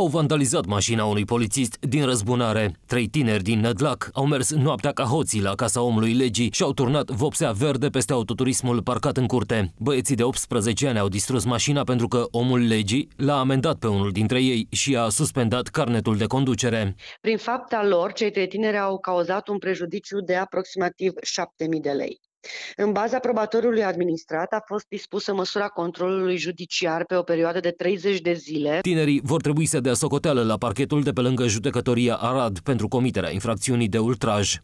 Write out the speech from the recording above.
au vandalizat mașina unui polițist din răzbunare. Trei tineri din Nădlac au mers noaptea ca hoții la Casa Omului Legii și au turnat vopsea verde peste autoturismul parcat în curte. Băieții de 18 ani au distrus mașina pentru că omul legii l-a amendat pe unul dintre ei și a suspendat carnetul de conducere. Prin fapta lor, cei trei tineri au cauzat un prejudiciu de aproximativ 7.000 de lei. În baza probatorului administrat a fost dispusă măsura controlului judiciar pe o perioadă de 30 de zile. Tinerii vor trebui să dea socoteală la parchetul de pe lângă judecătoria Arad pentru comiterea infracțiunii de ultraj.